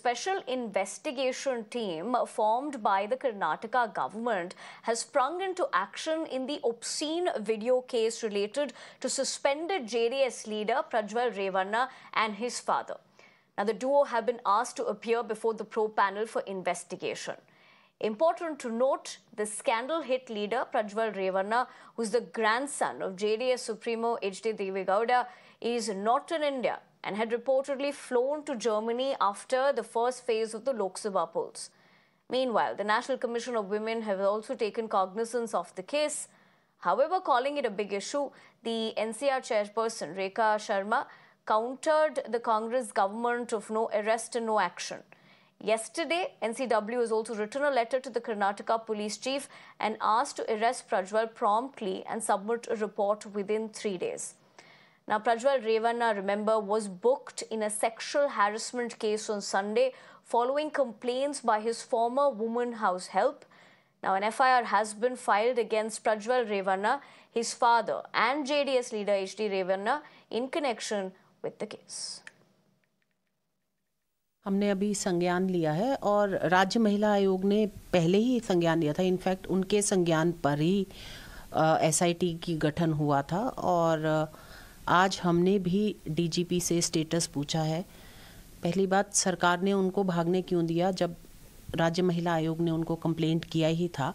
special investigation team formed by the Karnataka government has sprung into action in the obscene video case related to suspended JDS leader Prajwal Revanna and his father. Now, the duo have been asked to appear before the pro panel for investigation. Important to note, the scandal hit leader Prajwal Revanna, who's the grandson of JDS Supremo H.D. Gowda, is not in India and had reportedly flown to Germany after the first phase of the Lok Sabha polls. Meanwhile, the National Commission of Women have also taken cognizance of the case. However, calling it a big issue, the NCR chairperson Rekha Sharma countered the Congress government of no arrest and no action. Yesterday, NCW has also written a letter to the Karnataka police chief and asked to arrest Prajwal promptly and submit a report within three days. Now, Prajwal Revanna, remember, was booked in a sexual harassment case on Sunday following complaints by his former woman house help. Now, an FIR has been filed against Prajwal Revanna, his father, and JDS leader H.D. Revanna in connection with the case. हमने अभी संज्ञान लिया है और राज्य महिला आयोग ने पहले ही संज्ञान लिया था इनफैक्ट उनके संज्ञान पर ही एसआईटी की गठन हुआ था और आ, आज हमने भी डीजीपी से स्टेटस पूछा है पहली बात सरकार ने उनको भागने क्यों दिया जब राज्य महिला आयोग ने उनको कंप्लेंट किया ही था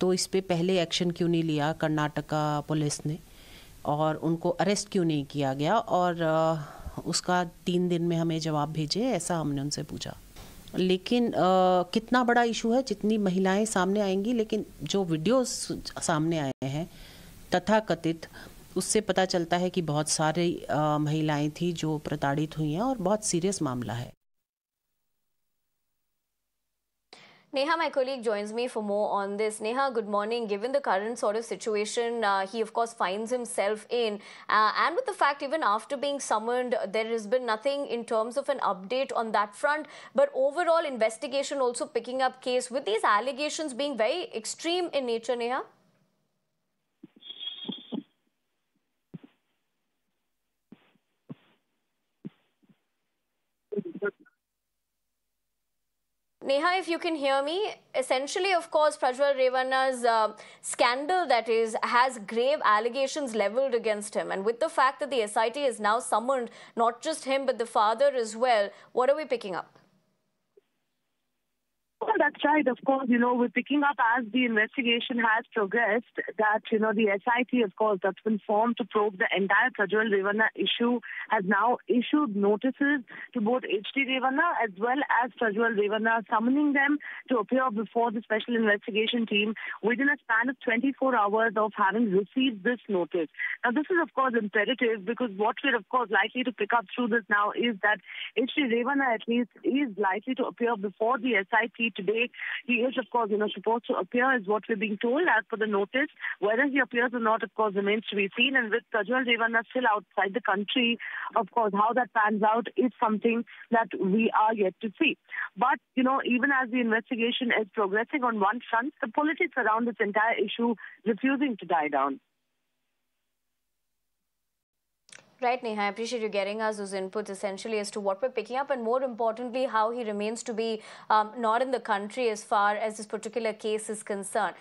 तो इस पर पहले एक्शन क्यों नहीं लिया कर्नाटका पुलिस ने और उनको अरेस्ट क्यों नहीं किया गया और उसका तीन दिन में हमें जवाब भेजे ऐसा हमने उनसे पूछा लेकिन आ, कितना बड़ा इशू है जितनी महिलाएं सामने आएंगी लेकिन जो वीडियोस सामने आए हैं तथाकथित उससे पता चलता है कि बहुत सारी महिलाएं थी जो प्रताड़ित हुई हैं और बहुत सीरियस मामला है Neha, my colleague, joins me for more on this. Neha, good morning. Given the current sort of situation uh, he, of course, finds himself in, uh, and with the fact even after being summoned, there has been nothing in terms of an update on that front. But overall, investigation also picking up case with these allegations being very extreme in nature, Neha? Neha, if you can hear me, essentially, of course, Prajwal Revana's uh, scandal that is has grave allegations leveled against him, and with the fact that the SIT is now summoned not just him but the father as well, what are we picking up? that's right. Of course, you know, we're picking up as the investigation has progressed that, you know, the SIT, of course, that's been formed to probe the entire Prajwal Revanna issue has now issued notices to both HD Revana as well as Prajwal Revana, summoning them to appear before the special investigation team within a span of 24 hours of having received this notice. Now, this is, of course, imperative because what we're, of course, likely to pick up through this now is that HD Revana at least, is likely to appear before the SIT today he is, of course, you know, supposed to appear is what we're being told as per the notice. Whether he appears or not, of course, remains to be seen. And with Kajol Devana still outside the country, of course, how that pans out is something that we are yet to see. But, you know, even as the investigation is progressing on one front, the politics around this entire issue refusing to die down. Right, Neha, I appreciate you getting us those inputs essentially as to what we're picking up and more importantly, how he remains to be um, not in the country as far as this particular case is concerned.